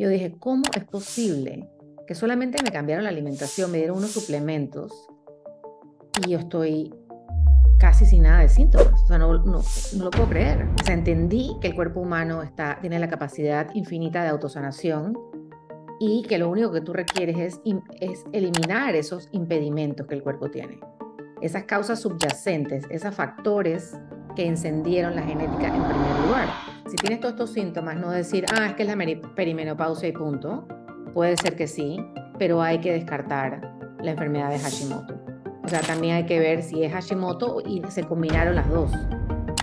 Yo dije, ¿cómo es posible que solamente me cambiaron la alimentación, me dieron unos suplementos y yo estoy casi sin nada de síntomas. O sea, no, lo puedo creer. O entendí que el cuerpo humano tiene la capacidad infinita de autosanación y que lo único que tú requieres es, es eliminar esos impedimentos que el cuerpo tiene. Esas causas subyacentes, esos factores que encendieron la genética en primer lugar si tienes todos estos síntomas, no decir, ah, es que es la perimenopausia y punto. Puede ser que sí, pero hay que descartar la enfermedad de Hashimoto. O sea, también hay que ver si es Hashimoto y se combinaron las dos.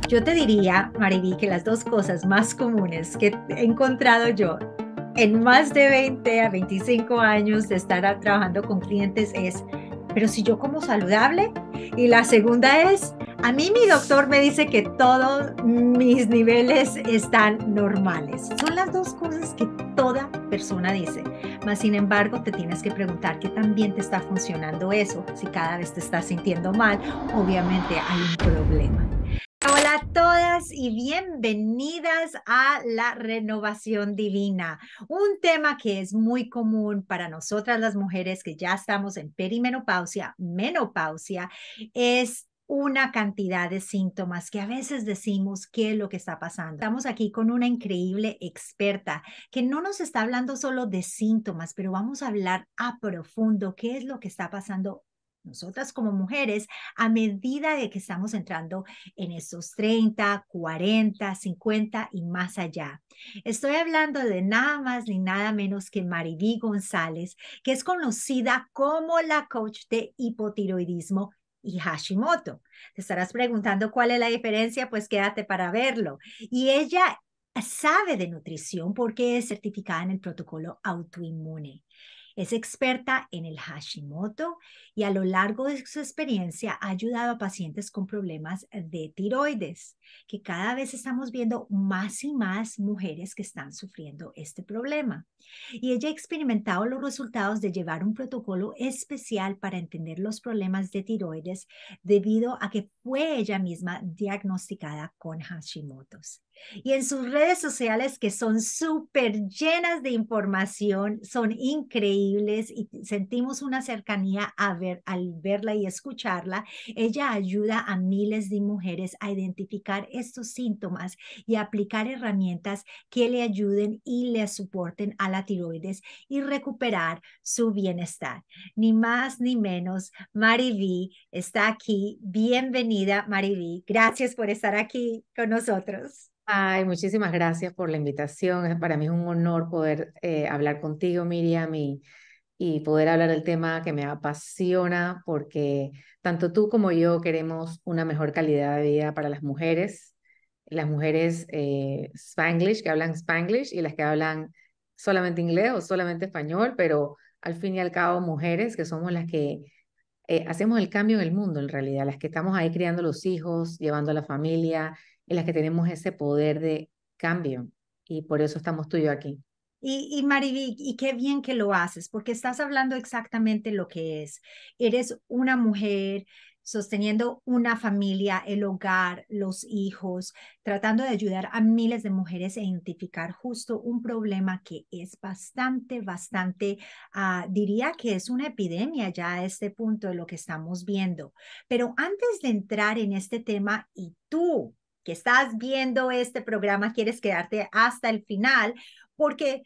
Yo te diría, Mariví, que las dos cosas más comunes que he encontrado yo en más de 20 a 25 años de estar trabajando con clientes es, pero si yo como saludable, y la segunda es, a mí mi doctor me dice que todos mis niveles están normales. Son las dos cosas que toda persona dice. Mas, sin embargo, te tienes que preguntar qué también te está funcionando eso. Si cada vez te estás sintiendo mal, obviamente hay un problema. Hola a todas y bienvenidas a la renovación divina, un tema que es muy común para nosotras las mujeres que ya estamos en perimenopausia, menopausia, es una cantidad de síntomas que a veces decimos qué es lo que está pasando. Estamos aquí con una increíble experta que no nos está hablando solo de síntomas, pero vamos a hablar a profundo qué es lo que está pasando nosotras como mujeres a medida de que estamos entrando en esos 30, 40, 50 y más allá. Estoy hablando de nada más ni nada menos que Mariví González, que es conocida como la coach de hipotiroidismo y Hashimoto. Te estarás preguntando cuál es la diferencia, pues quédate para verlo. Y ella sabe de nutrición porque es certificada en el protocolo autoinmune. Es experta en el Hashimoto y a lo largo de su experiencia ha ayudado a pacientes con problemas de tiroides, que cada vez estamos viendo más y más mujeres que están sufriendo este problema. Y ella ha experimentado los resultados de llevar un protocolo especial para entender los problemas de tiroides debido a que fue ella misma diagnosticada con Hashimoto. Y en sus redes sociales que son súper llenas de información, son increíbles y sentimos una cercanía al verla y escucharla. Ella ayuda a miles de mujeres a identificar estos síntomas y aplicar herramientas que le ayuden y le soporten a la tiroides y recuperar su bienestar. Ni más ni menos, Mariví está aquí. Bienvenida, Mariví. Gracias por estar aquí con nosotros. Ay, muchísimas gracias por la invitación. Para mí es un honor poder eh, hablar contigo, Miriam, y, y poder hablar del tema que me apasiona, porque tanto tú como yo queremos una mejor calidad de vida para las mujeres, las mujeres eh, spanglish, que hablan spanglish, y las que hablan solamente inglés o solamente español, pero al fin y al cabo mujeres que somos las que eh, hacemos el cambio en el mundo en realidad, las que estamos ahí criando los hijos, llevando a la familia, en las que tenemos ese poder de cambio y por eso estamos tú y yo aquí. Y, y y qué bien que lo haces, porque estás hablando exactamente lo que es. Eres una mujer sosteniendo una familia, el hogar, los hijos, tratando de ayudar a miles de mujeres a e identificar justo un problema que es bastante, bastante, ah, diría que es una epidemia ya a este punto de lo que estamos viendo. Pero antes de entrar en este tema y tú que estás viendo este programa, quieres quedarte hasta el final, porque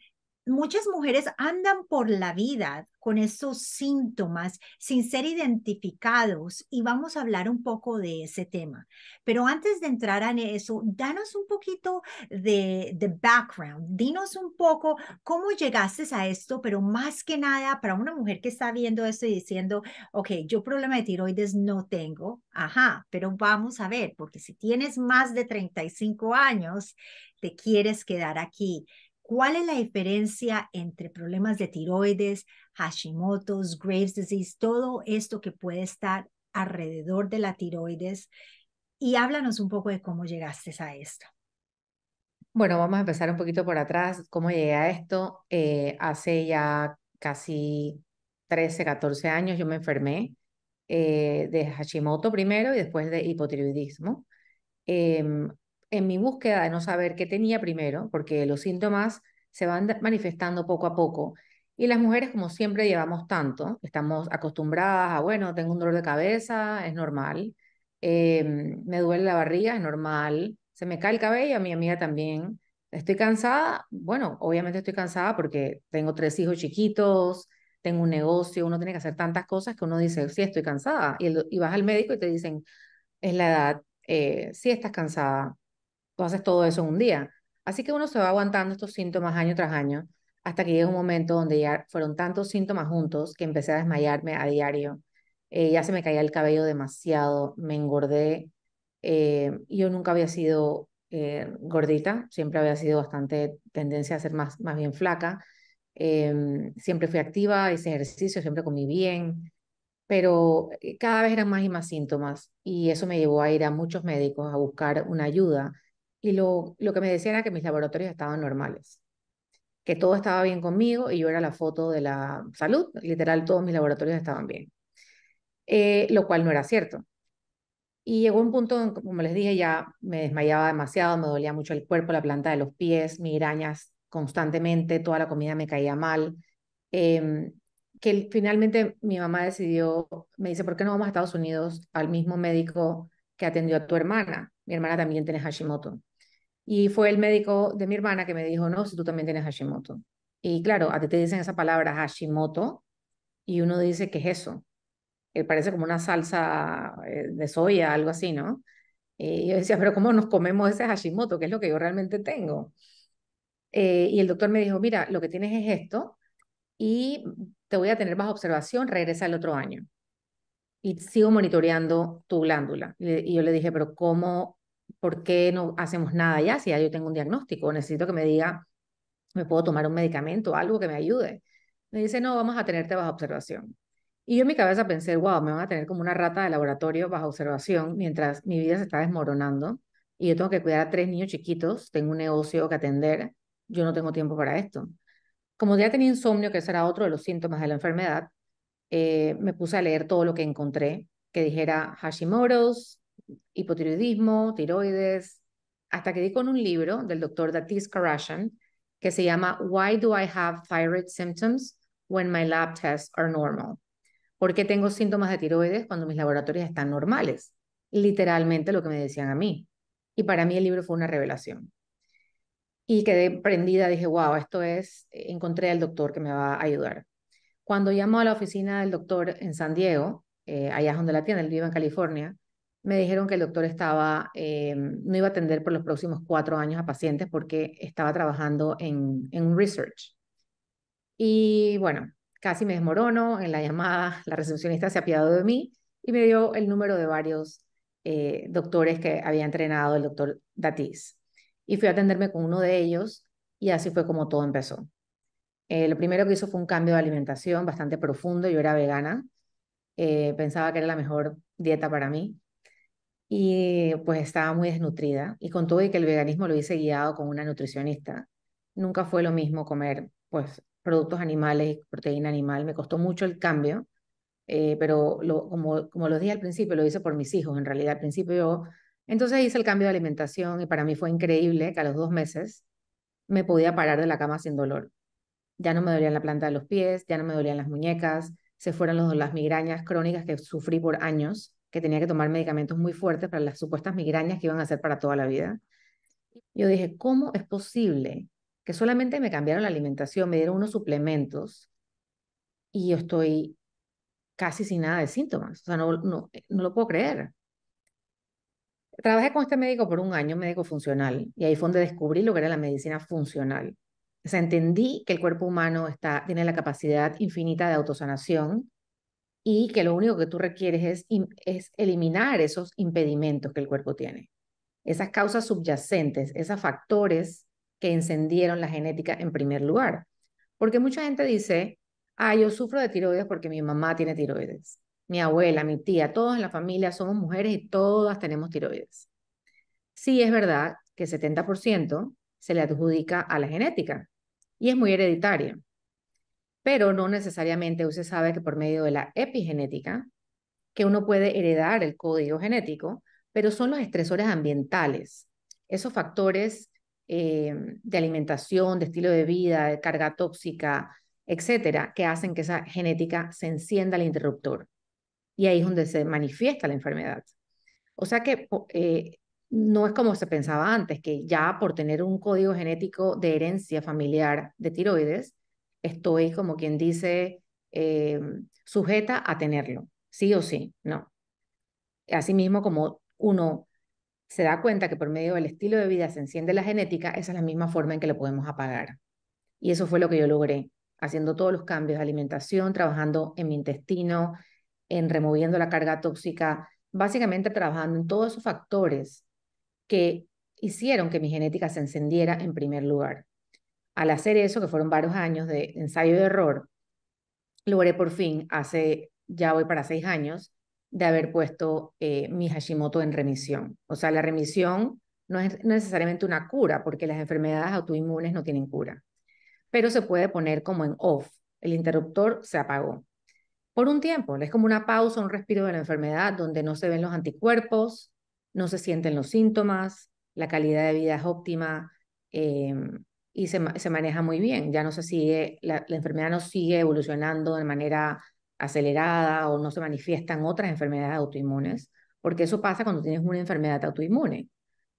muchas mujeres andan por la vida con estos síntomas sin ser identificados y vamos a hablar un poco de ese tema. Pero antes de entrar en eso, danos un poquito de, de background, dinos un poco cómo llegaste a esto, pero más que nada para una mujer que está viendo esto y diciendo, ok, yo problema de tiroides no tengo, ajá, pero vamos a ver, porque si tienes más de 35 años, te quieres quedar aquí ¿Cuál es la diferencia entre problemas de tiroides, Hashimoto, Graves' disease, todo esto que puede estar alrededor de la tiroides? Y háblanos un poco de cómo llegaste a esto. Bueno, vamos a empezar un poquito por atrás. ¿Cómo llegué a esto? Eh, hace ya casi 13, 14 años yo me enfermé eh, de Hashimoto primero y después de hipotiroidismo. Em, en mi búsqueda de no saber qué tenía primero, porque los síntomas se van manifestando poco a poco. Y las mujeres, como siempre, llevamos tanto, estamos acostumbradas a, bueno, tengo un dolor de cabeza, es normal, eh, me duele la barriga, es normal, se me cae el cabello, a mi amiga también, estoy cansada, bueno, obviamente estoy cansada porque tengo tres hijos chiquitos, tengo un negocio, uno tiene que hacer tantas cosas que uno dice, sí, estoy cansada. Y, vas al médico y te dicen, es la edad, eh, sí estás cansada, tú haces todo eso en un día. Así que uno se va aguantando estos síntomas año tras año hasta que llega un momento donde ya fueron tantos síntomas juntos que empecé a desmayarme a diario. Eh, ya se me caía el cabello demasiado, me engordé. Eh, yo nunca había sido eh, gordita, siempre había sido bastante tendencia a ser más, más bien flaca. Em, siempre fui activa, hice ejercicio, siempre comí bien, pero cada vez eran más y más síntomas y eso me llevó a ir a muchos médicos a buscar una ayuda y lo, lo que me decían era que mis laboratorios estaban normales, que todo estaba bien conmigo y yo era la foto de la salud, literal todos mis laboratorios estaban bien, eh, lo cual no era cierto. Y llegó un punto, en, como les dije, ya me desmayaba demasiado, me dolía mucho el cuerpo, la planta de los pies, migrañas constantemente, toda la comida me caía mal. Em, que finalmente mi mamá decidió, me dice, ¿por qué no vamos a Estados Unidos al mismo médico que atendió a tu hermana? Mi hermana también tiene Hashimoto. Y fue el médico de mi hermana que me dijo, no, si tú también tienes Hashimoto. Y claro, a ti te dicen esa palabra Hashimoto y uno dice, ¿qué es eso? Eh, parece como una salsa eh, de soya, algo así, ¿no? Y yo decía, pero ¿cómo nos comemos ese Hashimoto? ¿Qué es lo que yo realmente tengo? Eh, y el doctor me dijo, mira, lo que tienes es esto y te voy a tener bajo observación, regresa el otro año. Y sigo monitoreando tu glándula. Y yo le dije, pero ¿cómo ¿por qué no hacemos nada ya si ya yo tengo un diagnóstico? Necesito que me diga, me puedo tomar un medicamento, o algo que me ayude. Me dice, no, vamos a tenerte bajo observación. Y yo en mi cabeza pensé, wow, me van a tener como una rata de laboratorio bajo observación mientras mi vida se está desmoronando y yo tengo que cuidar a tres niños chiquitos, tengo un negocio que atender, yo no tengo tiempo para esto. Como ya tenía insomnio, que ese era otro de los síntomas de la enfermedad, eh, me puse a leer todo lo que encontré que dijera Hashimoto's, hipotiroidismo, tiroides, hasta que di con un libro del doctor Datis Karashan que se llama Why Do I Have Thyroid Symptoms When My Lab Tests Are Normal? ¿Por qué tengo síntomas de tiroides cuando mis laboratorios están normales? Literalmente lo que me decían a mí. Y para mí el libro fue una revelación. Y quedé prendida, dije, wow, esto es, encontré al doctor que me va a ayudar. Cuando llamo a la oficina del doctor en San Diego, eh, allá es donde la tiene, él vive en California, me dijeron que el doctor estaba, eh, no iba a atender por los próximos cuatro años a pacientes porque estaba trabajando en, en research. Y bueno, casi me desmorono en la llamada, la recepcionista se apiadó de mí y me dio el número de varios eh, doctores que había entrenado el doctor Datis. Y fui a atenderme con uno de ellos y así fue como todo empezó. Eh, lo primero que hizo fue un cambio de alimentación bastante profundo. Yo era vegana, pensaba que era la mejor dieta para mí y pues estaba muy desnutrida y con todo y que el veganismo lo hice guiado con una nutricionista, nunca fue lo mismo comer pues productos animales y proteína animal, me costó mucho el cambio, eh, pero como, como lo dije al principio, lo hice por mis hijos, en realidad al principio yo, entonces hice el cambio de alimentación y para mí fue increíble que a los dos meses me podía parar de la cama sin dolor, ya no me dolía la planta de los pies, ya no me dolían las muñecas, se fueron los, las migrañas crónicas que sufrí por años que tenía que tomar medicamentos muy fuertes para las supuestas migrañas que iban a ser para toda la vida. Yo dije, ¿cómo es posible que solamente me cambiaron la alimentación, me dieron unos suplementos y yo estoy casi sin nada de síntomas? O sea, no, no, lo puedo creer. Trabajé con este médico por un año, médico funcional, y ahí fue donde descubrí lo que era la medicina funcional. O sea, entendí que el cuerpo humano está, tiene la capacidad infinita de autosanación y que lo único que tú requieres es, es eliminar esos impedimentos que el cuerpo tiene, esas causas subyacentes, esos factores que encendieron la genética en primer lugar. Porque mucha gente dice, ah, yo sufro de tiroides porque mi mamá tiene tiroides, mi abuela, mi tía, todos en la familia somos mujeres y todas tenemos tiroides. Sí es verdad que 70% se le adjudica a la genética y es muy hereditaria pero no necesariamente usted sabe que por medio de la epigenética, que uno puede heredar el código genético, pero son los estresores ambientales, esos factores eh, de alimentación, de estilo de vida, de carga tóxica, etcétera, que hacen que esa genética se encienda el interruptor. Y ahí es donde se manifiesta la enfermedad. O sea que eh, no es como se pensaba antes, que ya por tener un código genético de herencia familiar de tiroides, estoy, como quien dice, eh, sujeta a tenerlo, sí o sí, no. Asimismo, como uno se da cuenta que por medio del estilo de vida se enciende la genética, esa es la misma forma en que lo podemos apagar. Y eso fue lo que yo logré, haciendo todos los cambios de alimentación, trabajando en mi intestino, en removiendo la carga tóxica, básicamente trabajando en todos esos factores que hicieron que mi genética se encendiera en primer lugar al hacer eso, que fueron varios años de ensayo y error, logré por fin, hace ya voy para seis años, de haber puesto eh, mi Hashimoto en remisión. O sea, la remisión no es necesariamente una cura, porque las enfermedades autoinmunes no tienen cura, pero se puede poner como en off. El interruptor se apagó. Por un tiempo, es como una pausa, un respiro de la enfermedad donde no se ven los anticuerpos, no se sienten los síntomas, la calidad de vida es óptima, em, y se, maneja muy bien. Ya no se sigue, la, enfermedad no sigue evolucionando de manera acelerada o no se manifiestan otras enfermedades autoinmunes, porque eso pasa cuando tienes una enfermedad autoinmune.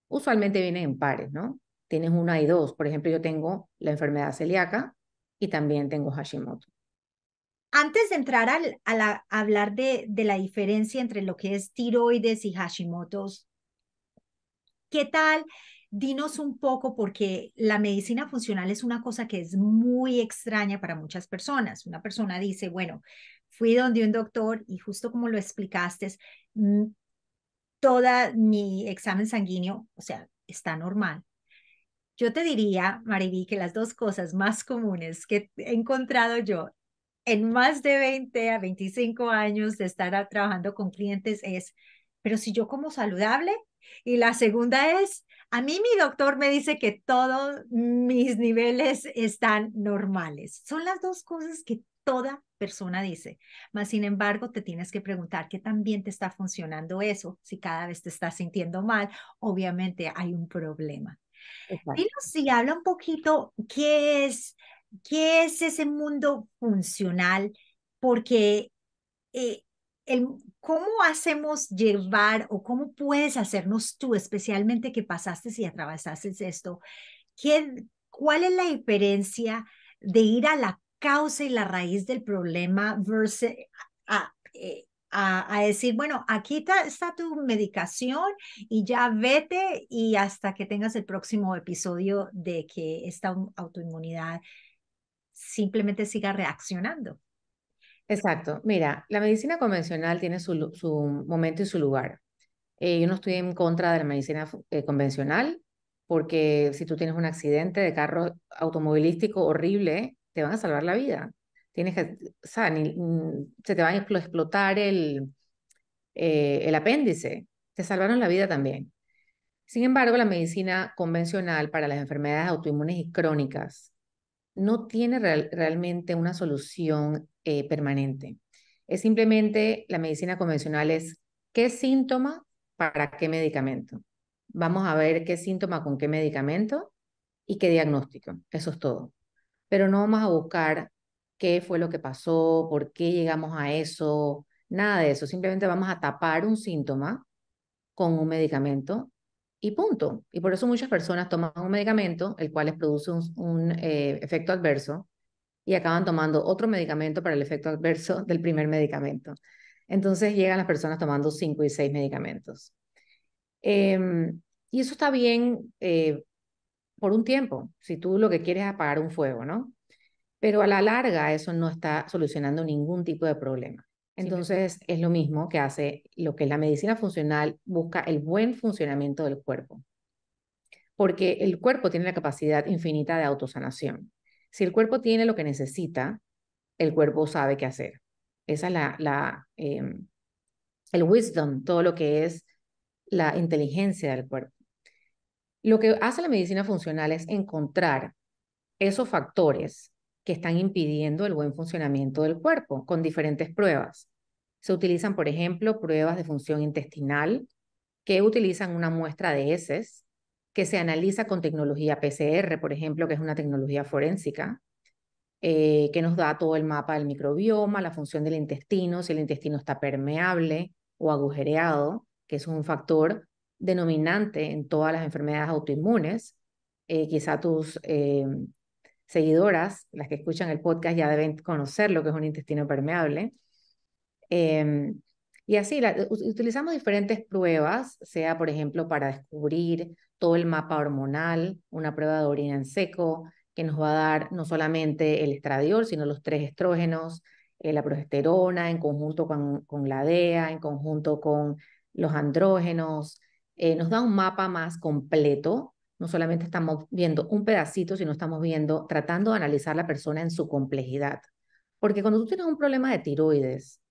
Usualmente viene en pares, ¿no? Tienes una y dos. Por ejemplo, yo tengo la enfermedad celíaca y también tengo Hashimoto. Antes de entrar a, hablar de, de la diferencia entre lo que es tiroides y Hashimoto's, ¿qué tal dinos un poco, porque la medicina funcional es una cosa que es muy extraña para muchas personas. Una persona dice, bueno, fui donde un doctor y justo como lo explicaste, mm, toda mi examen sanguíneo, o sea, está normal. Yo te diría, Mariví, que las dos cosas más comunes que he encontrado yo en más de 20 a 25 años de estar trabajando con clientes es, pero si yo como saludable, y la segunda es, a mí mi doctor me dice que todos mis niveles están normales. Son las dos cosas que toda persona dice. Mas, sin embargo, te tienes que preguntar qué también te está funcionando eso. Si cada vez te estás sintiendo mal, obviamente hay un problema. Dilo, si habla un poquito qué es, qué es ese mundo funcional, porque eh, el, ¿cómo hacemos llevar o cómo puedes hacernos tú, especialmente que pasaste y atravesaste esto? ¿qué, ¿Cuál es la diferencia de ir a la causa y la raíz del problema versus a, eh, decir, bueno, aquí está tu medicación y ya vete y hasta que tengas el próximo episodio de que esta autoinmunidad simplemente siga reaccionando? Exacto. Mira, la medicina convencional tiene su, momento y su lugar. Eh, yo no estoy en contra de la medicina eh, convencional, porque si tú tienes un accidente de carro automovilístico horrible, te van a salvar la vida. Tienes que, o se te va a explotar el, eh, el apéndice. Te salvaron la vida también. Sin embargo, la medicina convencional para las enfermedades autoinmunes y crónicas no tiene realmente una solución eh, permanente. Es simplemente la medicina convencional es qué síntoma para qué medicamento. Vamos a ver qué síntoma con qué medicamento y qué diagnóstico. Eso es todo. Pero no vamos a buscar qué fue lo que pasó, por qué llegamos a eso, nada de eso. Simplemente vamos a tapar un síntoma con un medicamento y punto. Y por eso muchas personas toman un medicamento, el cual les produce un, eh, efecto adverso, y acaban tomando otro medicamento para el efecto adverso del primer medicamento. Entonces llegan las personas tomando cinco y seis medicamentos. Em, y eso está bien eh, por un tiempo, si tú lo que quieres es apagar un fuego, ¿no? Pero a la larga eso no está solucionando ningún tipo de problema. Entonces es lo mismo que hace lo que es la medicina funcional busca el buen funcionamiento del cuerpo, porque el cuerpo tiene la capacidad infinita de autosanación. Si el cuerpo tiene lo que necesita, el cuerpo sabe qué hacer. Esa es la, la em, el wisdom, todo lo que es la inteligencia del cuerpo. Lo que hace la medicina funcional es encontrar esos factores que están impidiendo el buen funcionamiento del cuerpo con diferentes pruebas. Se utilizan, por ejemplo, pruebas de función intestinal que utilizan una muestra de heces que se analiza con tecnología PCR, por ejemplo, que es una tecnología forénsica, eh, que nos da todo el mapa del microbioma, la función del intestino, si el intestino está permeable o agujereado, que es un factor denominante en todas las enfermedades autoinmunes. Eh, quizá tus eh, seguidoras, las que escuchan el podcast, ya deben conocer lo que es un intestino permeable. Em, y así utilizamos diferentes pruebas, sea por ejemplo para descubrir todo el mapa hormonal, una prueba de orina en seco que nos va a dar no solamente el estradiol, sino los tres estrógenos, eh, la progesterona en conjunto con, la DEA, en conjunto con los andrógenos. Eh, nos da un mapa más completo. No solamente estamos viendo un pedacito, sino estamos viendo, tratando de analizar la persona en su complejidad. Porque cuando tú tienes un problema de tiroides,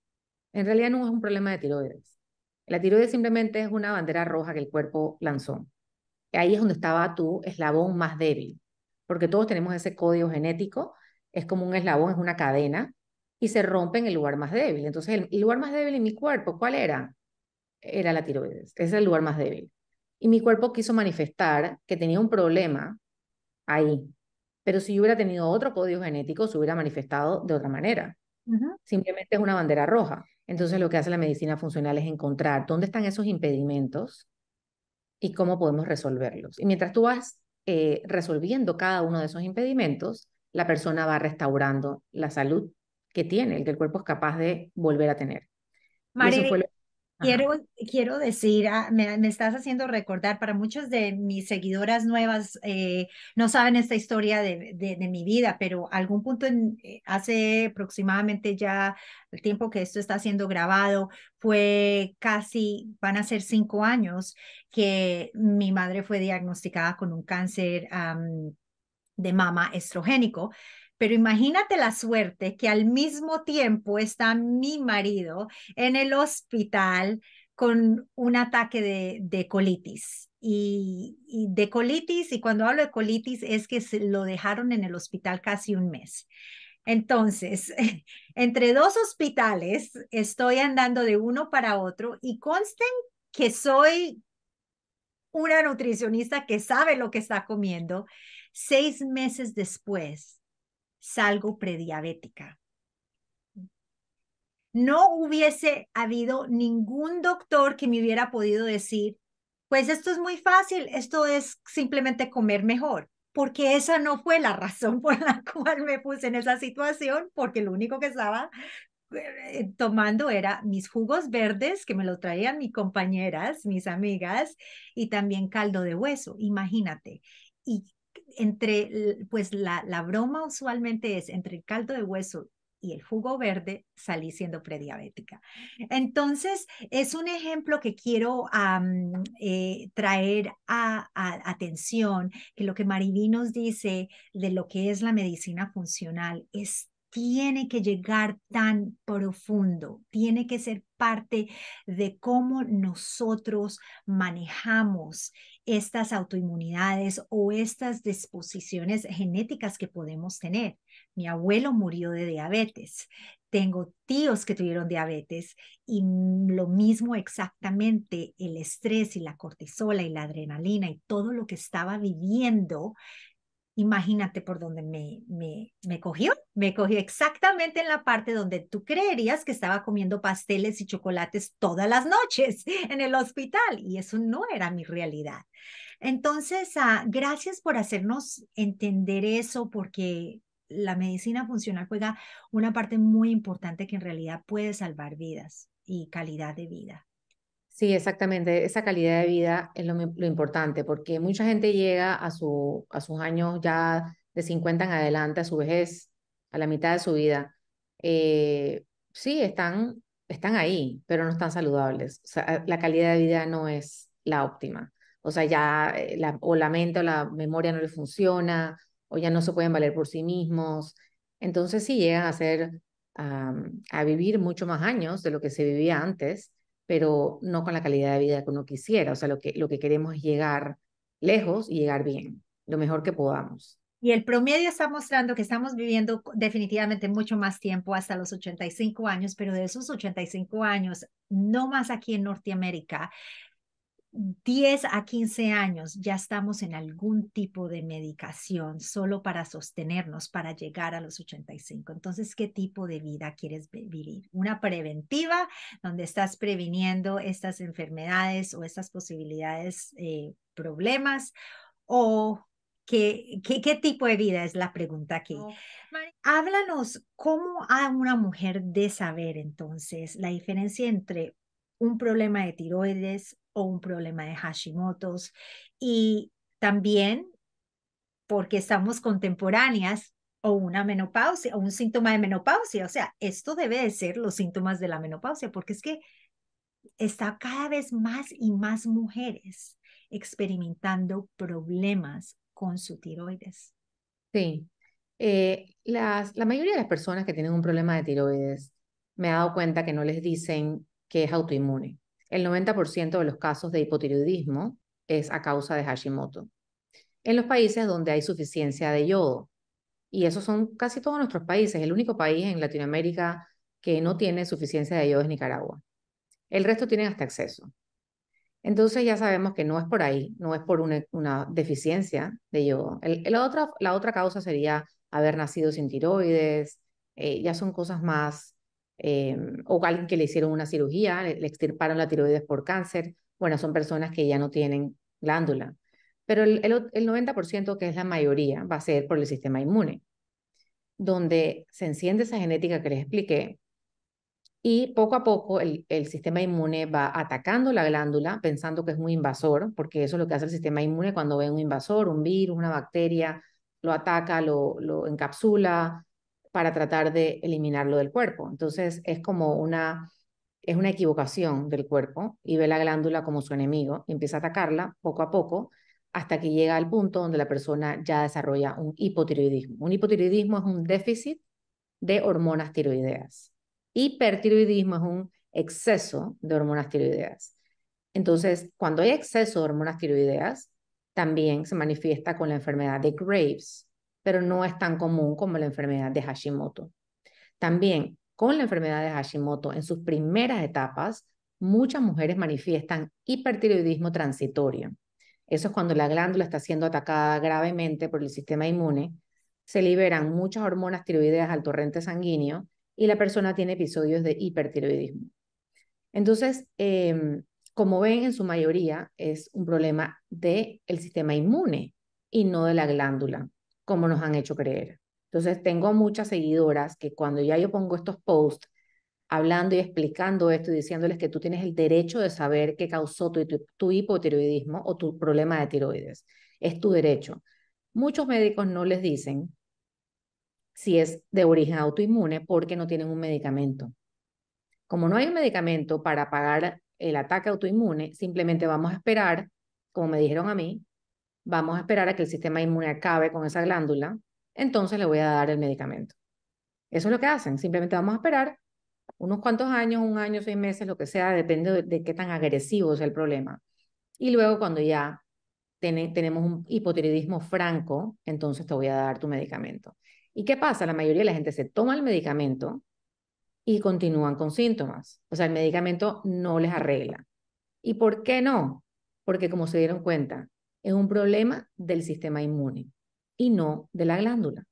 en realidad no es un problema de tiroides. La tiroides simplemente es una bandera roja que el cuerpo lanzó. Ahí es donde estaba tu eslabón más débil, porque todos tenemos ese código genético, es como un eslabón, es una cadena, y se rompe en el lugar más débil. Entonces, el, lugar más débil en mi cuerpo, ¿cuál era? Era la tiroides, ese es el lugar más débil. Y mi cuerpo quiso manifestar que tenía un problema ahí, pero si yo hubiera tenido otro código genético, se hubiera manifestado de otra manera. Simplemente es una bandera roja. Entonces lo que hace la medicina funcional es encontrar dónde están esos impedimentos y cómo podemos resolverlos. Y mientras tú vas eh, resolviendo cada uno de esos impedimentos, la persona va restaurando la salud que tiene, el que el cuerpo es capaz de volver a tener quiero, decir, ah, me, estás haciendo recordar, para muchas de mis seguidoras nuevas eh, no saben esta historia de, mi vida, pero algún punto eh, hace aproximadamente ya el tiempo que esto está siendo grabado, fue casi, van a ser cinco años que mi madre fue diagnosticada con un cáncer de mama estrogénico pero imagínate la suerte que al mismo tiempo está mi marido en el hospital con un ataque de, colitis. Y, de colitis, y cuando hablo de colitis es que se lo dejaron en el hospital casi un mes. Entonces, entre dos hospitales estoy andando de uno para otro y consten que soy una nutricionista que sabe lo que está comiendo. Seis meses después, salgo prediabética. No hubiese habido ningún doctor que me hubiera podido decir, pues esto es muy fácil, esto es simplemente comer mejor, porque esa no fue la razón por la cual me puse en esa situación, porque lo único que estaba eh, tomando era mis jugos verdes que me lo traían mis compañeras, mis amigas, y también caldo de hueso, imagínate. Y entre, pues la, broma usualmente es entre el caldo de hueso y el jugo verde, salí siendo prediabética. Entonces, es un ejemplo que quiero eh, traer a, atención, que lo que Mariví nos dice de lo que es la medicina funcional es tiene que llegar tan profundo, tiene que ser parte de cómo nosotros manejamos estas autoinmunidades o estas disposiciones genéticas que podemos tener. Mi abuelo murió de diabetes, tengo tíos que tuvieron diabetes y mm, lo mismo exactamente el estrés y la cortisola y la adrenalina y todo lo que estaba viviendo imagínate por dónde me, me, cogió. Me cogió exactamente en la parte donde tú creerías que estaba comiendo pasteles y chocolates todas las noches en el hospital y eso no era mi realidad. Entonces, ah, gracias por hacernos entender eso porque la medicina funcional juega una parte muy importante que en realidad puede salvar vidas y calidad de vida. Sí, exactamente. Esa calidad de vida es lo, importante, porque mucha gente llega a, su, a sus años ya de 50 en adelante, a su vejez, a la mitad de su vida. Eh, sí, están, están ahí, pero no están saludables. O sea, la calidad de vida no es la óptima. O sea, ya eh, la, o la mente o la memoria no le funciona, o ya no se pueden valer por sí mismos. Entonces sí llegan a ser, a vivir mucho más años de lo que se vivía antes pero no con la calidad de vida que uno quisiera. O sea, lo que, lo que queremos es llegar lejos y llegar bien, lo mejor que podamos. Y el promedio está mostrando que estamos viviendo definitivamente mucho más tiempo, hasta los 85 años, pero de esos 85 años, no más aquí en Norteamérica, 10 a 15 años ya estamos en algún tipo de medicación solo para sostenernos, para llegar a los 85. Entonces, ¿qué tipo de vida quieres vivir? ¿Una preventiva donde estás previniendo estas enfermedades o estas posibilidades, eh, problemas? ¿O ¿Qué, ¿Qué, tipo de vida es la pregunta aquí? Háblanos, ¿cómo a una mujer de saber entonces la diferencia entre un problema de tiroides o un problema de Hashimoto's y también porque estamos contemporáneas o una menopausia o un síntoma de menopausia. O sea, esto debe de ser los síntomas de la menopausia porque es que está cada vez más y más mujeres experimentando problemas con su tiroides. Sí. Eh, las, la mayoría de las personas que tienen un problema de tiroides, me he dado cuenta que no les dicen que es autoinmune. El 90% de los casos de hipotiroidismo es a causa de Hashimoto. En los países donde hay suficiencia de yodo, y esos son casi todos nuestros países, el único país en Latinoamérica que no tiene suficiencia de yodo es Nicaragua. El resto tienen hasta acceso. Entonces ya sabemos que no es por ahí, no es por una, deficiencia de yodo. la, otra, la otra causa sería haber nacido sin tiroides, eh, ya son cosas más Em, o alguien que le hicieron una cirugía, le, extirparon la tiroides por cáncer, bueno, son personas que ya no tienen glándula. Pero el, 90%, que es la mayoría, va a ser por el sistema inmune, donde se enciende esa genética que les expliqué y poco a poco el, sistema inmune va atacando la glándula pensando que es un invasor, porque eso es lo que hace el sistema inmune cuando ve un invasor, un virus, una bacteria, lo ataca, lo, lo encapsula, para tratar de eliminarlo del cuerpo. Entonces es como una, es una equivocación del cuerpo y ve la glándula como su enemigo y empieza a atacarla poco a poco hasta que llega al punto donde la persona ya desarrolla un hipotiroidismo. Un hipotiroidismo es un déficit de hormonas tiroideas. Hipertiroidismo es un exceso de hormonas tiroideas. Entonces, cuando hay exceso de hormonas tiroideas, también se manifiesta con la enfermedad de Graves, pero no es tan común como la enfermedad de Hashimoto. También con la enfermedad de Hashimoto, en sus primeras etapas, muchas mujeres manifiestan hipertiroidismo transitorio. Eso es cuando la glándula está siendo atacada gravemente por el sistema inmune, se liberan muchas hormonas tiroideas al torrente sanguíneo y la persona tiene episodios de hipertiroidismo. Entonces, em, como ven, en su mayoría es un problema del sistema inmune y no de la glándula como nos han hecho creer. Entonces, tengo muchas seguidoras que cuando ya yo pongo estos posts hablando y explicando esto y diciéndoles que tú tienes el derecho de saber qué causó tu, hipotiroidismo o tu problema de tiroides. Es tu derecho. Muchos médicos no les dicen si es de origen autoinmune porque no tienen un medicamento. Como no hay un medicamento para pagar el ataque autoinmune, simplemente vamos a esperar, como me dijeron a mí, vamos a esperar a que el sistema inmune acabe con esa glándula, entonces le voy a dar el medicamento. Eso es lo que hacen, simplemente vamos a esperar unos cuantos años, un año, seis meses, lo que sea, depende de, qué tan agresivo sea el problema. Y luego cuando ya tenemos un hipotiroidismo franco, entonces te voy a dar tu medicamento. ¿Y qué pasa? La mayoría de la gente se toma el medicamento y continúan con síntomas. O sea, el medicamento no les arregla. ¿Y por qué no? Porque como se dieron cuenta, es un problema del sistema inmune y no de la glándula,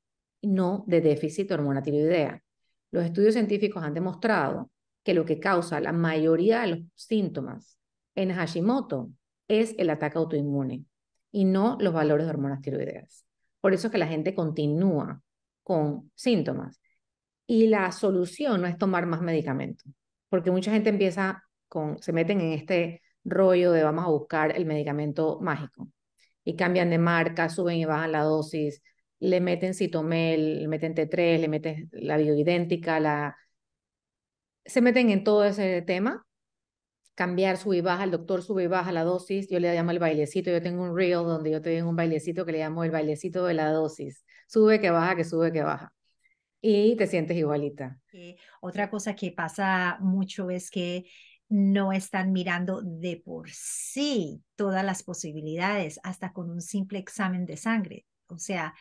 no de déficit de hormona tiroidea. Los estudios científicos han demostrado que lo que causa la mayoría de los síntomas en Hashimoto es el ataque autoinmune y no los valores de hormonas tiroideas. Por eso es que la gente continúa con síntomas. Y la solución no es tomar más medicamentos, porque mucha gente empieza con, se meten en este rollo de vamos a buscar el medicamento mágico y cambian de marca, suben y bajan la dosis, le meten citomel, le meten T3, le meten la bioidéntica, la... se meten en todo ese tema, cambiar sube y baja, el doctor sube y baja la dosis, yo le llamo el bailecito, yo tengo un reel donde yo tengo un bailecito que le llamo el bailecito de la dosis, sube que baja, que sube que baja. Y te sientes igualita. Y otra cosa que pasa mucho es que no están mirando de por sí todas las posibilidades, hasta con un simple examen de sangre. O sea,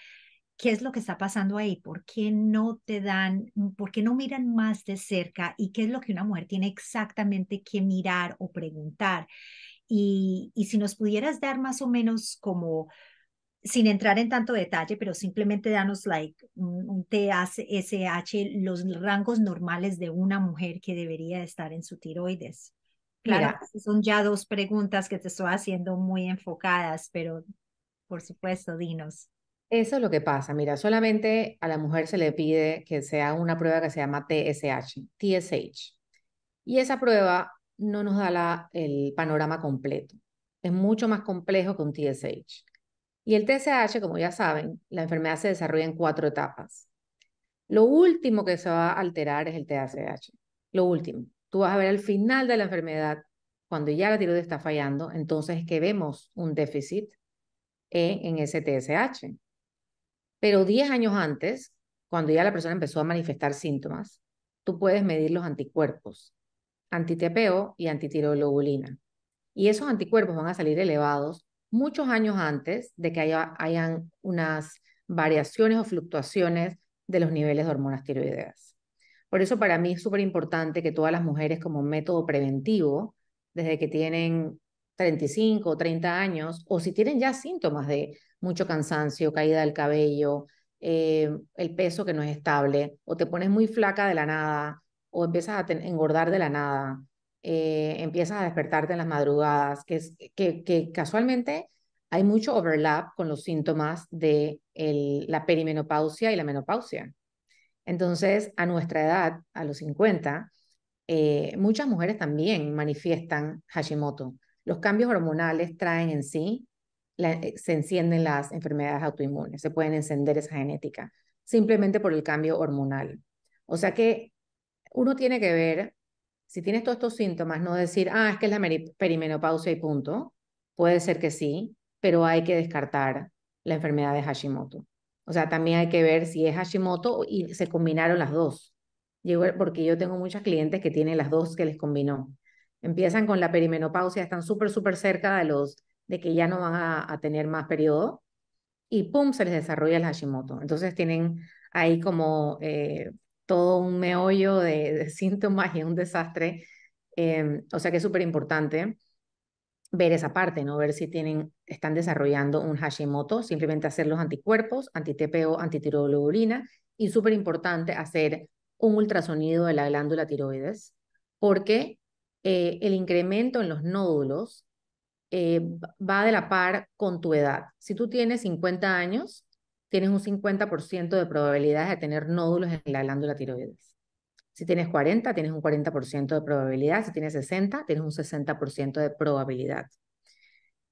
¿qué es lo que está pasando ahí? ¿Por qué no te dan, por qué no miran más de cerca? ¿Y qué es lo que una mujer tiene exactamente que mirar o preguntar? Y, y si nos pudieras dar más o menos como sin entrar en tanto detalle, pero simplemente danos like un TSH, los rangos normales de una mujer que debería estar en su tiroides. Claro, son ya dos preguntas que te estoy haciendo muy enfocadas, pero por supuesto, dinos. Eso es lo que pasa. Mira, solamente a la mujer se le pide que sea una prueba que se llama TSH, TSH. Y esa prueba no nos da la, el panorama completo. Es mucho más complejo que un TSH. Y el TSH, como ya saben, la enfermedad se desarrolla en cuatro etapas. Lo último que se va a alterar es el TSH. Lo último. Tú vas a ver al final de la enfermedad, cuando ya la tiroides está fallando, entonces es que vemos un déficit e, en, ese TSH. Pero 10 años antes, cuando ya la persona empezó a manifestar síntomas, tú puedes medir los anticuerpos, antitepeo y antitiroglobulina. Y esos anticuerpos van a salir elevados muchos años antes de que haya, hayan unas variaciones o fluctuaciones de los niveles de hormonas tiroideas. Por eso para mí es súper importante que todas las mujeres como método preventivo, desde que tienen 35 o 30 años, o si tienen ya síntomas de mucho cansancio, caída del cabello, eh, el peso que no es estable, o te pones muy flaca de la nada, o empiezas a engordar de la nada, eh, empiezas a despertarte en las madrugadas, que, que, casualmente hay mucho overlap con los síntomas de la perimenopausia y la menopausia. Entonces, a nuestra edad, a los 50, eh, muchas mujeres también manifiestan Hashimoto. Los cambios hormonales traen en sí, eh, se encienden las enfermedades autoinmunes, se pueden encender esa genética, simplemente por el cambio hormonal. O sea que uno tiene que ver si tienes todos estos síntomas, no decir, ah, es que es la perimenopausia y punto. Puede ser que sí, pero hay que descartar la enfermedad de Hashimoto. O sea, también hay que ver si es Hashimoto y se combinaron las dos. porque yo tengo muchas clientes que tienen las dos que les combinó. Empiezan con la perimenopausia, están súper, súper cerca de los de que ya no van a, tener más periodo y pum, se les desarrolla el Hashimoto. Entonces tienen ahí como eh, todo un meollo de, síntomas y un desastre. Em, o sea que es súper importante ver esa parte, ¿no? Ver si tienen, están desarrollando un Hashimoto, simplemente hacer los anticuerpos, antitepeo, antitiroglobulina, y súper importante hacer un ultrasonido de la glándula tiroides, porque eh, el incremento en los nódulos eh, va de la par con tu edad. Si tú tienes 50 años, tienes un 50% de probabilidades de tener nódulos en la glándula tiroides. Si tienes 40, tienes un 40% de probabilidad. Si tienes 60, tienes un 60% de probabilidad.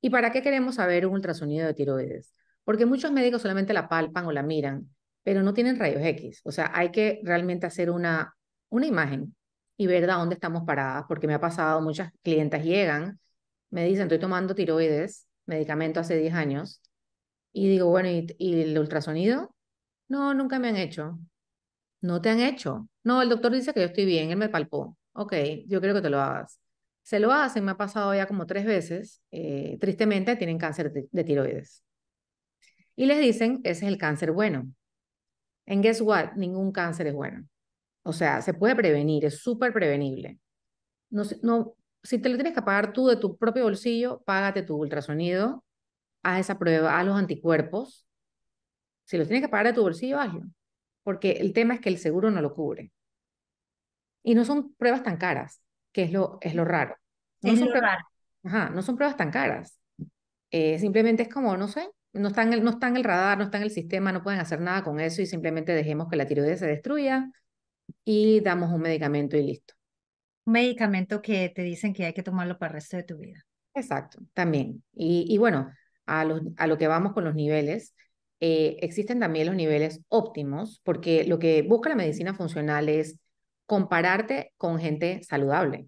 ¿Y para qué queremos saber un ultrasonido de tiroides? Porque muchos médicos solamente la palpan o la miran, pero no tienen rayos X. O sea, hay que realmente hacer una, una imagen y ver de dónde estamos paradas, porque me ha pasado, muchas clientas llegan, me dicen, estoy tomando tiroides, medicamento hace 10 años, y digo, bueno, ¿y, el ultrasonido? No, nunca me han hecho. No te han hecho. No, el doctor dice que yo estoy bien, él me palpó. Ok, yo creo que te lo hagas. Se lo hacen, me ha pasado ya como tres veces. Eh, tristemente, tienen cáncer de, tiroides. Y les dicen, ese es el cáncer bueno. En guess what? Ningún cáncer es bueno. O sea, se puede prevenir, es súper prevenible. No, no, si te lo tienes que pagar tú de tu propio bolsillo, págate tu ultrasonido a esa prueba, a los anticuerpos. Si los tienes que pagar de tu bolsillo, hazlo. Porque el tema es que el seguro no lo cubre. Y no son pruebas tan caras, que es lo, es lo raro. No son pruebas, tan caras. Eh, simplemente es como, no sé, no están en el, no en el radar, no están en el sistema, no pueden hacer nada con eso y simplemente dejemos que la tiroides se destruya y damos un medicamento y listo. Un medicamento que te dicen que hay que tomarlo para el resto de tu vida. Exacto, también. y bueno, a, a lo que vamos con los niveles, eh, existen también los niveles óptimos, porque lo que busca la medicina funcional es compararte con gente saludable.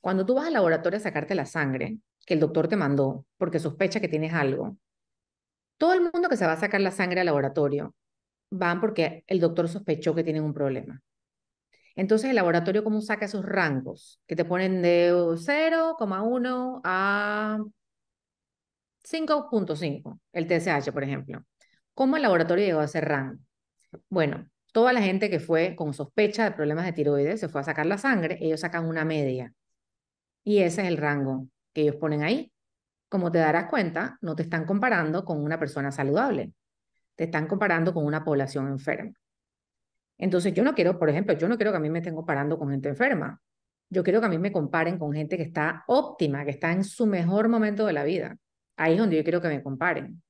Cuando tú vas al laboratorio a sacarte la sangre, que el doctor te mandó porque sospecha que tienes algo, todo el mundo que se va a sacar la sangre al laboratorio van porque el doctor sospechó que tienen un problema. Entonces, el laboratorio, ¿cómo saca esos rangos? Que te ponen de 0,1 a 5.5, el TSH, por ejemplo. ¿Cómo el laboratorio llegó a ese rango? Bueno, toda la gente que fue con sospecha de problemas de tiroides se fue a sacar la sangre, ellos sacan una media. Y ese es el rango que ellos ponen ahí. Como te darás cuenta, no te están comparando con una persona saludable, te están comparando con una población enferma. Entonces yo no quiero, por ejemplo, yo no quiero que a mí me estén comparando con gente enferma. Yo quiero que a mí me comparen con gente que está óptima, que está en su mejor momento de la vida. Ahí es donde yo quiero que me comparen.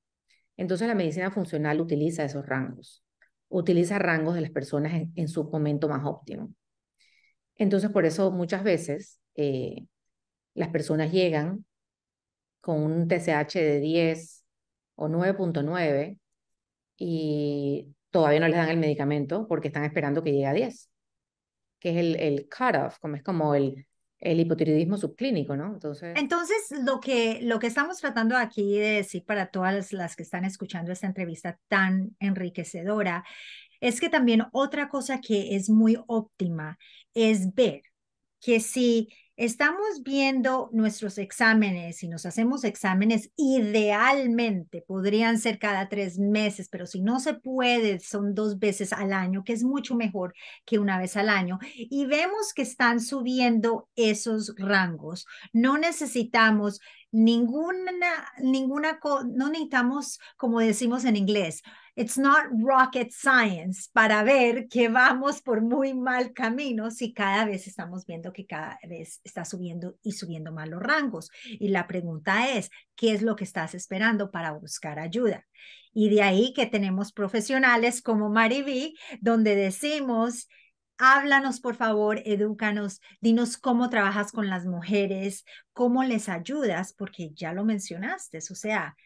Entonces la medicina funcional utiliza esos rangos, utiliza rangos de las personas en, su momento más óptimo. Entonces por eso muchas veces eh, las personas llegan con un TSH de 10 o 9.9 y todavía no les dan el medicamento porque están esperando que llegue a 10, que es el, el cutoff, como es como el, el hipotiroidismo subclínico, ¿no? Entonces, Entonces lo, que, lo que estamos tratando aquí de decir para todas las que están escuchando esta entrevista tan enriquecedora es que también otra cosa que es muy óptima es ver que si estamos viendo nuestros exámenes, y nos hacemos exámenes, idealmente podrían ser cada tres meses, pero si no se puede, son dos veces al año, que es mucho mejor que una vez al año. Y vemos que están subiendo esos rangos. No necesitamos ninguna, ninguna, no necesitamos, como decimos en inglés, It's not rocket science para ver que vamos por muy mal camino si cada vez estamos viendo que cada vez está subiendo y subiendo más los rangos. Y la pregunta es, ¿qué es lo que estás esperando para buscar ayuda? Y de ahí que tenemos profesionales como Mariví, donde decimos, háblanos por favor, edúcanos, dinos cómo trabajas con las mujeres, cómo les ayudas, porque ya lo mencionaste, o sea,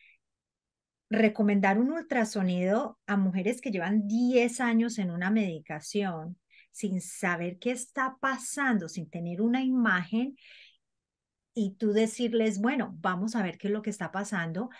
recomendar un ultrasonido a mujeres que llevan 10 años en una medicación sin saber qué está pasando, sin tener una imagen y tú decirles, bueno, vamos a ver qué es lo que está pasando,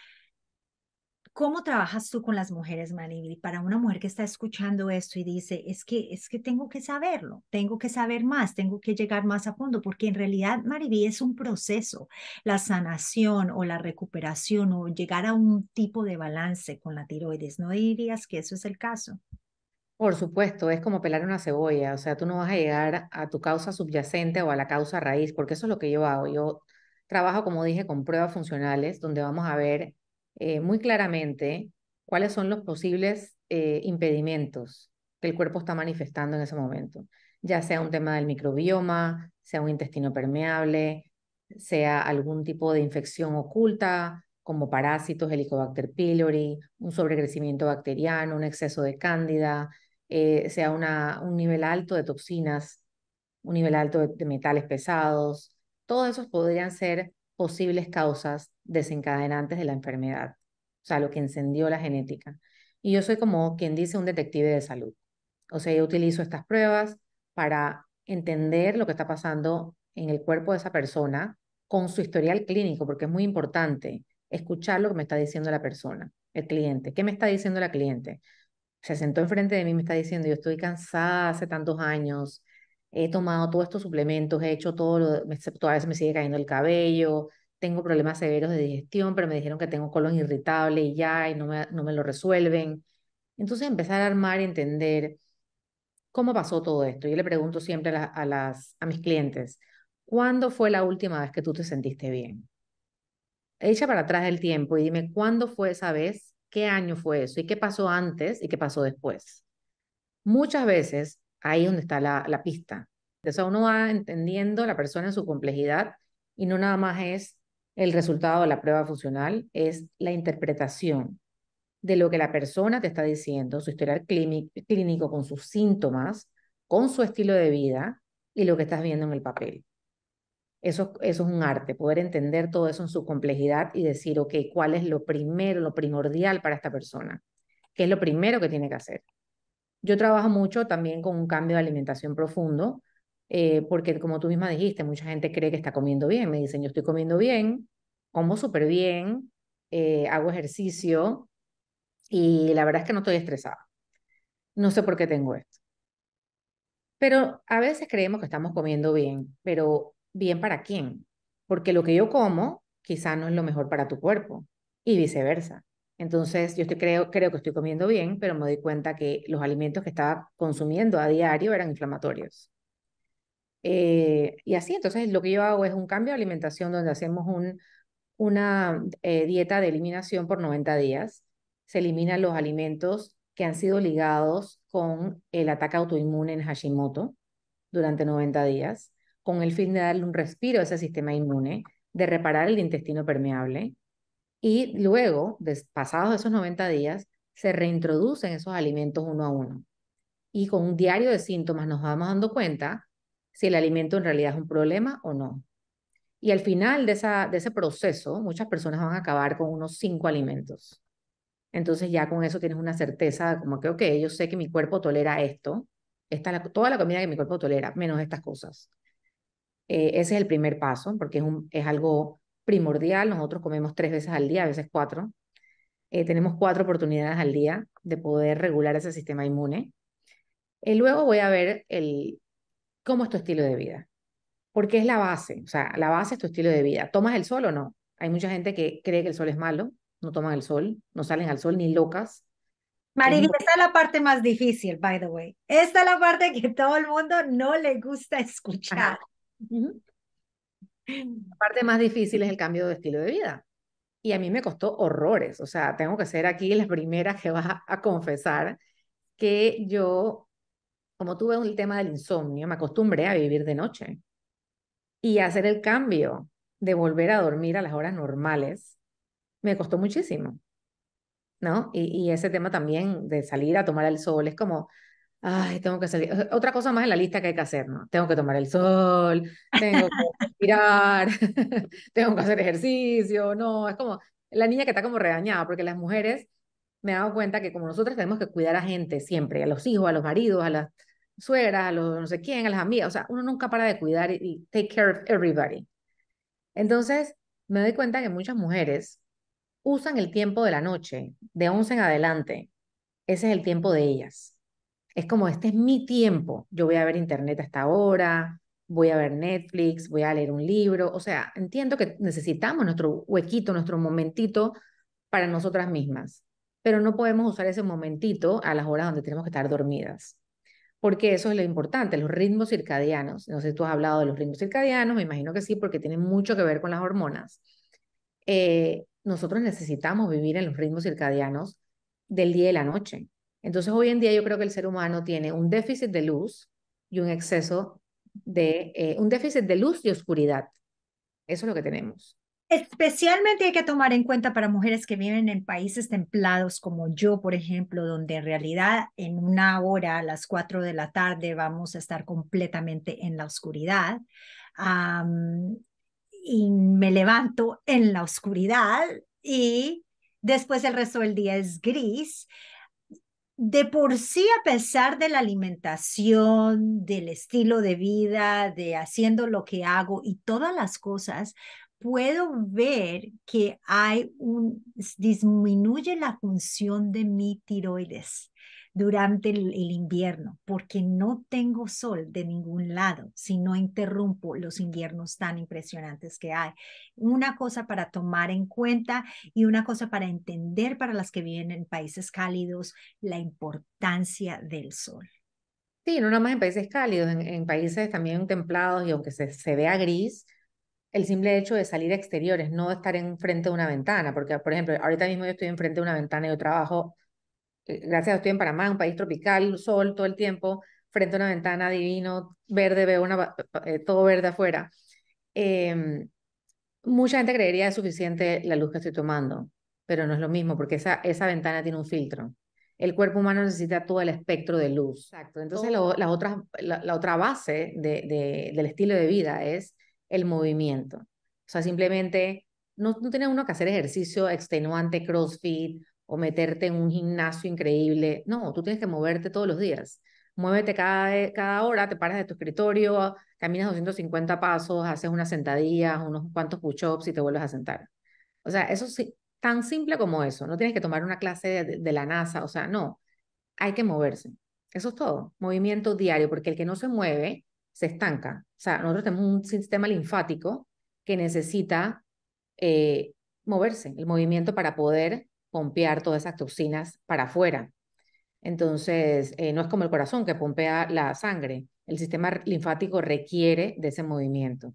¿Cómo trabajas tú con las mujeres, Manibri? Para una mujer que está escuchando esto y dice, es que, es que tengo que saberlo, tengo que saber más, tengo que llegar más a fondo, porque en realidad, Mariví es un proceso, la sanación o la recuperación o llegar a un tipo de balance con la tiroides. ¿No dirías que eso es el caso? Por supuesto, es como pelar una cebolla, o sea, tú no vas a llegar a tu causa subyacente o a la causa raíz, porque eso es lo que yo hago. Yo trabajo, como dije, con pruebas funcionales, donde vamos a ver eh, muy claramente cuáles son los posibles eh, impedimentos que el cuerpo está manifestando en ese momento, ya sea un tema del microbioma, sea un intestino permeable, sea algún tipo de infección oculta, como parásitos, Helicobacter pylori, un sobrecrecimiento bacteriano, un exceso de cándida, eh, sea una, un nivel alto de toxinas, un nivel alto de metales pesados. Todos esos podrían ser posibles causas desencadenantes de la enfermedad, o sea, lo que encendió la genética. Y yo soy como quien dice un detective de salud. O sea, yo utilizo estas pruebas para entender lo que está pasando en el cuerpo de esa persona con su historial clínico, porque es muy importante escuchar lo que me está diciendo la persona, el cliente. ¿Qué me está diciendo la cliente? Se sentó enfrente de mí y me está diciendo, yo estoy cansada hace tantos años, he tomado todos estos suplementos, he hecho todo, lo, me, me sigue cayendo el cabello, tengo problemas severos de digestión, pero me dijeron que tengo colon irritable y ya, y no me, no me lo resuelven. Entonces empezar a armar y entender cómo pasó todo esto. Yo le pregunto siempre a, las, a mis clientes, ¿cuándo fue la última vez que tú te sentiste bien? Echa para atrás el tiempo y dime cuándo fue esa vez, qué año fue eso y qué pasó antes y qué pasó después. Muchas veces ahí donde está la, pista. Entonces uno va entendiendo la persona en su complejidad y no nada más es el resultado de la prueba funcional, es la interpretación de lo que la persona te está diciendo, su historial clínico con sus síntomas, con su estilo de vida y lo que estás viendo en el papel. Eso, eso es un arte, poder entender todo eso en su complejidad y decir, ok, ¿cuál es lo primero, lo primordial para esta persona? ¿Qué es lo primero que tiene que hacer? Yo trabajo mucho también con un cambio de alimentación profundo, eh, porque como tú misma dijiste, mucha gente cree que está comiendo bien. Me dicen, yo estoy comiendo bien, como súper bien, eh, hago ejercicio y la verdad es que no estoy estresada. No sé por qué tengo esto. Pero a veces creemos que estamos comiendo bien, pero ¿bien para quién? Porque lo que yo como quizá no es lo mejor para tu cuerpo y viceversa. Entonces, yo creo, que estoy comiendo bien, pero me doy cuenta que los alimentos que estaba consumiendo a diario eran inflamatorios. Eh, y así, entonces, lo que yo hago es un cambio de alimentación donde hacemos una eh, dieta de eliminación por 90 días. Se eliminan los alimentos que han sido ligados con el ataque autoinmune en Hashimoto durante 90 días, con el fin de darle un respiro a ese sistema inmune, de reparar el intestino permeable y luego, pasados esos 90 días, se reintroducen esos alimentos uno a uno. Y con un diario de síntomas nos vamos dando cuenta si el alimento en realidad es un problema o no. Y al final de, esa, de ese proceso, muchas personas van a acabar con unos cinco alimentos. Entonces ya con eso tienes una certeza como como que, ok, yo sé que mi cuerpo tolera esto, está toda la comida que mi cuerpo tolera, menos estas cosas. Eh, ese es el primer paso, porque es, un, es algo primordial. Nosotros comemos tres veces al día, a veces cuatro. Eh, tenemos cuatro oportunidades al día de poder regular ese sistema inmune. y eh, luego voy a ver el, cómo es tu estilo de vida, porque es la base, o sea, la base es tu estilo de vida. ¿Tomas el sol o no? Hay mucha gente que cree que el sol es malo, no toman el sol, no salen al sol ni locas. María, esta es la parte más difícil, by the way. Esta es la parte que todo el mundo no le gusta escuchar. La mm. parte más difícil es el cambio de estilo de vida. Y a mí me costó horrores. O sea, tengo que ser aquí la primera que va a confesar que yo, como tuve un tema del insomnio, me acostumbré a vivir de noche y hacer el cambio de volver a dormir a las horas normales me costó muchísimo. ¿No? y ese tema también de salir a tomar el sol es como ay, tengo que salir. Otra cosa más en la lista que hay que hacer, ¿no? Tengo que tomar el sol, tengo que respirar, tengo que hacer ejercicio, no, es como la niña que está como regañada, porque las mujeres me he cuenta que como nosotros tenemos que cuidar a gente siempre, a los hijos, a los maridos, a las suegras, a los no sé quién, a las amigas, o sea, uno nunca para de cuidar y, y take care of everybody. Entonces, me doy cuenta que muchas mujeres usan el tiempo de la noche, de 11 en adelante, ese es el tiempo de ellas es como, este es mi tiempo. Yo voy a ver internet hasta ahora, voy a ver Netflix, voy a leer un libro. O sea, entiendo que necesitamos nuestro huequito, nuestro momentito para nosotras mismas, pero no podemos usar ese momentito a las horas donde tenemos que estar dormidas, porque eso es lo importante, los ritmos circadianos. No sé si tú has hablado de los ritmos circadianos, me imagino que sí, porque tienen mucho que ver con las hormonas. Eh, nosotros necesitamos vivir en los ritmos circadianos del día y la noche. Entonces, hoy en día yo creo que el ser humano tiene un déficit de luz y un exceso de, eh, un déficit de luz y oscuridad. Eso es lo que tenemos. Especialmente hay que tomar en cuenta para mujeres que viven en países templados como yo, por ejemplo, donde en realidad en una hora, a las 4 de la tarde, vamos a estar completamente en la oscuridad. y me levanto en la oscuridad y después el resto del día es gris de por sí, a pesar de la alimentación, del estilo de vida, de haciendo lo que hago y todas las cosas, puedo ver que hay un, disminuye la función de mi tiroides durante el, invierno, porque no tengo sol de ningún lado, si no interrumpo los inviernos tan impresionantes que hay. Una cosa para tomar en cuenta y una cosa para entender para las que viven en países cálidos, la importancia del sol. Sí, no nada más en países cálidos, en, países también templados y aunque se, se vea gris, el simple hecho de salir a exteriores, no estar enfrente de una ventana, porque por ejemplo, ahorita mismo yo estoy enfrente de una ventana y yo trabajo eh, gracias a estoy en Panamá, un país tropical, sol todo el tiempo, frente a una ventana divino, verde, veo una, eh, todo verde afuera. Em, mucha gente creería que es suficiente la luz que estoy tomando, pero no es lo mismo porque esa, esa ventana tiene un filtro. El cuerpo humano necesita todo el espectro de luz. Exacto. Entonces, oh. la, otra, la, otra base del estilo de vida es el movimiento. O sea, simplemente no, no tiene uno que hacer ejercicio extenuante, crossfit o meterte en un gimnasio increíble. No, tú tienes que moverte todos los días. Muévete cada, cada hora, te paras de tu escritorio, caminas 250 pasos, haces unas sentadillas, unos cuantos push-ups y te vuelves a sentar. O sea, eso es tan simple como eso. No tienes que tomar una clase de, la NASA, o sea, no. Hay que moverse. Eso es todo. Movimiento diario, porque el que no se mueve se estanca. O sea, nosotros tenemos un sistema linfático que necesita eh, moverse, el movimiento para poder pompear todas esas toxinas para afuera. Entonces, eh, no es como el corazón que pompea la sangre. El sistema linfático requiere de ese movimiento.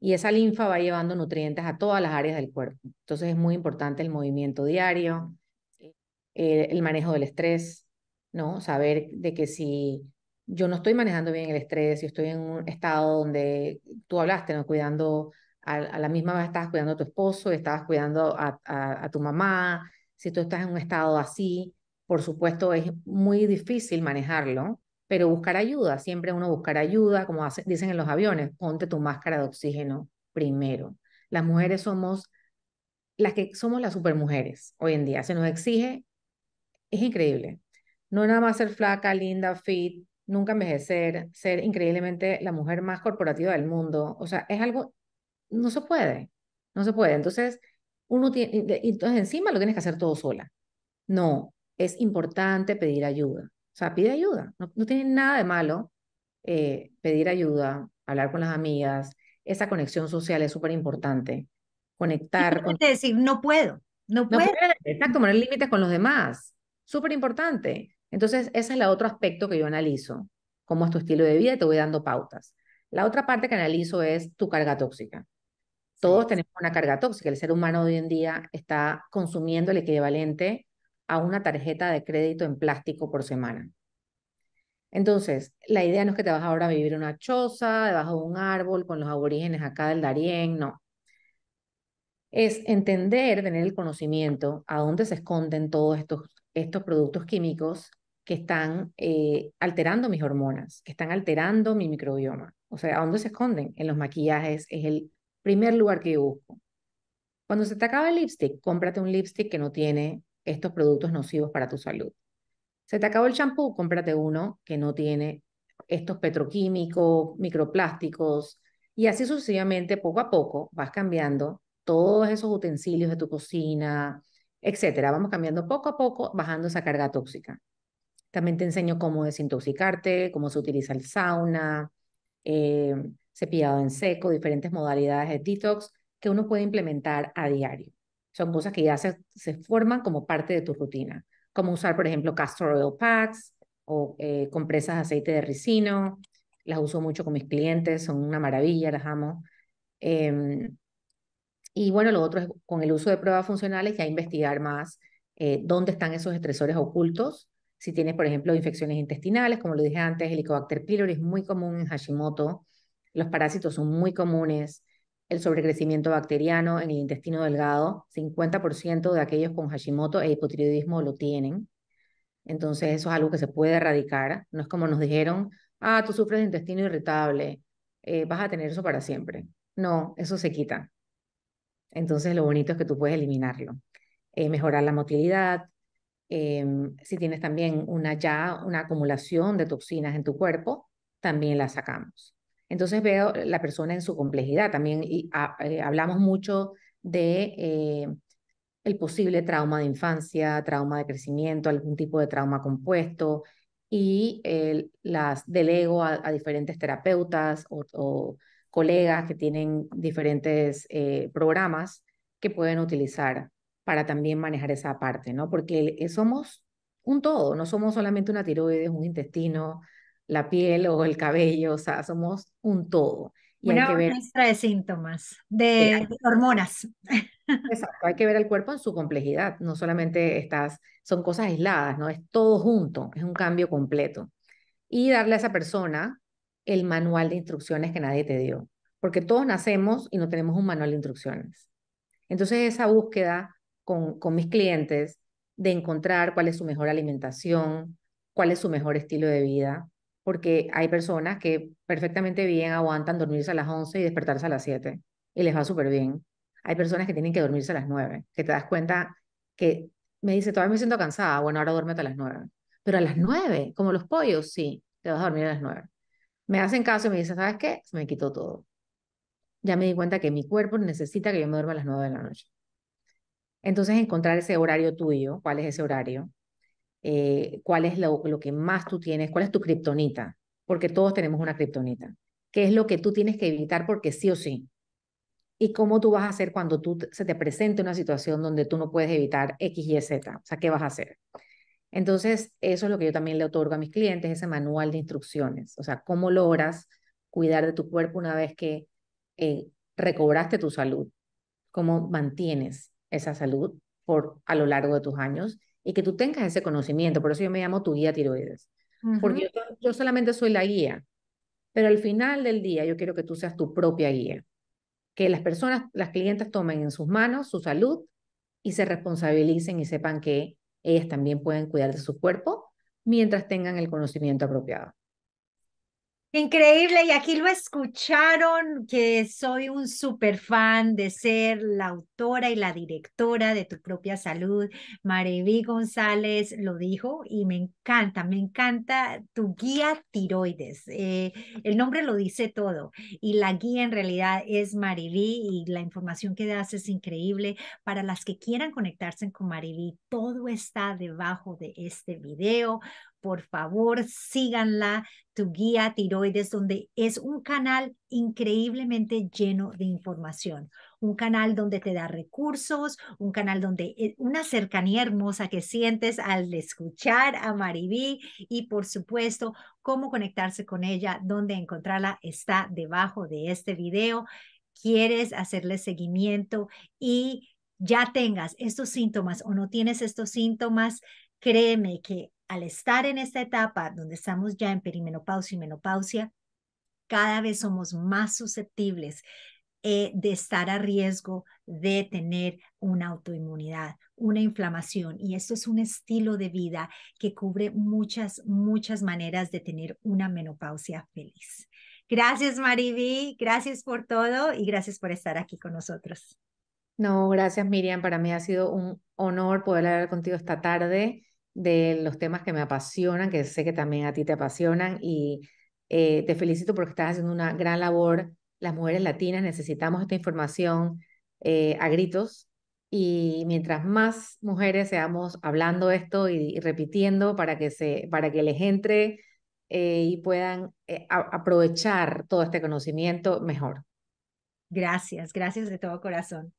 Y esa linfa va llevando nutrientes a todas las áreas del cuerpo. Entonces es muy importante el movimiento diario, eh, el manejo del estrés, ¿no? Saber de que si yo no estoy manejando bien el estrés, si estoy en un estado donde tú hablaste, ¿no? Cuidando, a, la misma vez estabas cuidando a tu esposo, estabas cuidando a, a tu mamá, si tú estás en un estado así, por supuesto es muy difícil manejarlo, pero buscar ayuda, siempre uno buscar ayuda, como dicen en los aviones, ponte tu máscara de oxígeno primero. Las mujeres somos las que somos las supermujeres hoy en día, se nos exige, es increíble. No nada más ser flaca, linda, fit, nunca envejecer, ser increíblemente la mujer más corporativa del mundo, o sea, es algo, no se puede, no se puede. Entonces, entonces encima lo tienes que hacer todo sola. No, es importante pedir ayuda. O sea, pide ayuda. No, tiene nada de malo eh, pedir ayuda, hablar con las amigas. Esa conexión social es súper importante. Conectar. Con... decir, no puedo, no puedo. No puedo exacto, poner límites con los demás. Súper importante. Entonces, ese es el otro aspecto que yo analizo. Cómo es tu estilo de vida te voy dando pautas. La otra parte que analizo es tu carga tóxica. Todos tenemos una carga tóxica. El ser humano hoy en día está consumiendo el equivalente a una tarjeta de crédito en plástico por semana. Entonces, la idea no es que te vas ahora a vivir en una choza, debajo de un árbol, con los aborígenes acá del Darién, no. Es entender, tener el conocimiento a dónde se esconden todos estos, estos productos químicos que están eh, alterando mis hormonas, que están alterando mi microbioma. O sea, ¿a dónde se esconden? En los maquillajes, es el Primer lugar que busco. Cuando se te acaba el lipstick, cómprate un lipstick que no tiene estos productos nocivos para tu salud. Se te acabó el champú, cómprate uno que no tiene estos petroquímicos, microplásticos, y así sucesivamente, poco a poco, vas cambiando todos esos utensilios de tu cocina, etcétera. Vamos cambiando poco a poco, bajando esa carga tóxica. También te enseño cómo desintoxicarte, cómo se utiliza el sauna, eh, cepillado en seco, diferentes modalidades de detox que uno puede implementar a diario. Son cosas que ya se, forman como parte de tu rutina, como usar, por ejemplo, castor oil packs o eh, compresas de aceite de ricino. Las uso mucho con mis clientes, son una maravilla, las amo. Em, y bueno, lo otro es con el uso de pruebas funcionales, ya investigar más eh, dónde están esos estresores ocultos. Si tienes, por ejemplo, infecciones intestinales, como lo dije antes, Helicobacter pylori es muy común en Hashimoto. Los parásitos son muy comunes. El sobrecrecimiento bacteriano en el intestino delgado, 50% de aquellos con Hashimoto e hipotiroidismo lo tienen. Entonces eso es algo que se puede erradicar. No es como nos dijeron, ah, tú sufres de intestino irritable, eh, vas a tener eso para siempre. No, eso se quita. Entonces lo bonito es que tú puedes eliminarlo. Eh, mejorar la motilidad, eh, si tienes también una ya una acumulación de toxinas en tu cuerpo, también la sacamos. Entonces veo la persona en su complejidad. También y, eh, hablamos mucho de eh, el posible trauma de infancia, trauma de crecimiento, algún tipo de trauma compuesto y eh, las delego a, a diferentes terapeutas o, o, colegas que tienen diferentes programas que pueden utilizar para también manejar esa parte, ¿no? Porque somos un todo, no somos solamente una tiroides, un intestino, la piel o el cabello, o sea, somos un todo. Y Una hay que ver... de síntomas, de, de hormonas. Exacto, hay que ver el cuerpo en su complejidad, no solamente estas, son cosas aisladas, no es todo junto, es un cambio completo. Y darle a esa persona el manual de instrucciones que nadie te dio, porque todos nacemos y no tenemos un manual de instrucciones. Entonces esa búsqueda con, con mis clientes de encontrar cuál es su mejor alimentación, cuál es su mejor estilo de vida, porque hay personas que perfectamente bien aguantan dormirse a las 11 y despertarse a las 7 y les va súper bien. Hay personas que tienen que dormirse a las 9, que te das cuenta que me dice, todavía me siento cansada, bueno, ahora duérmete a las 9. Pero a las 9, como los pollos, sí, te vas a dormir a las 9. Me hacen caso y me dice, ¿sabes qué? me quitó todo. Ya me di cuenta que mi cuerpo necesita que yo me duerma a las 9 de la noche. Entonces, encontrar ese horario tuyo, cuál es ese horario, eh, cuál es lo, que más tú tienes, cuál es tu kriptonita, porque todos tenemos una kriptonita. ¿Qué es lo que tú tienes que evitar porque sí o sí? ¿Y cómo tú vas a hacer cuando tú se te presente una situación donde tú no puedes evitar X, Y, Z? O sea, ¿qué vas a hacer? Entonces, eso es lo que yo también le otorgo a mis clientes, ese manual de instrucciones. O sea, ¿cómo logras cuidar de tu cuerpo una vez que eh, recobraste tu salud? ¿Cómo mantienes esa salud por, a lo largo de tus años? y que tú tengas ese conocimiento. Por eso yo me llamo tu guía tiroides, porque yo, solamente soy la guía, pero al final del día yo quiero que tú seas tu propia guía, que las personas, las clientes tomen en sus manos su salud y se responsabilicen y sepan que ellas también pueden cuidar de su cuerpo mientras tengan el conocimiento apropiado. Increíble, y aquí lo escucharon, que soy un super fan de ser la autora y la directora de tu propia salud, Marevi González, lo dijo y me encanta, me encanta tu guía tiroides. Eh, el nombre lo dice todo y la guía en realidad es Marevi y la información que das es increíble. Para las que quieran conectarse con Marevi, todo está debajo de este video por favor síganla, tu guía tiroides, donde es un canal increíblemente lleno de información. Un canal donde te da recursos, un canal donde eh, una cercanía hermosa que sientes al escuchar a Maribí y por supuesto cómo conectarse con ella, dónde encontrarla está debajo de este video. Quieres hacerle seguimiento y ya tengas estos síntomas o no tienes estos síntomas, créeme que al estar en esta etapa donde estamos ya en perimenopausia y menopausia, cada vez somos más susceptibles eh, de estar a riesgo de tener una autoinmunidad, una inflamación. Y esto es un estilo de vida que cubre muchas, muchas maneras de tener una menopausia feliz. Gracias, Mariví, gracias por todo y gracias por estar aquí con nosotros. No, gracias, Miriam. Para mí ha sido un honor poder hablar contigo esta tarde de los temas que me apasionan, que sé que también a ti te apasionan y eh, te felicito porque estás haciendo una gran labor. Las mujeres latinas necesitamos esta información eh, a gritos y mientras más mujeres seamos hablando esto y, repitiendo para que, se, para que les entre eh, y puedan aprovechar todo este conocimiento, mejor. Gracias, gracias de todo corazón.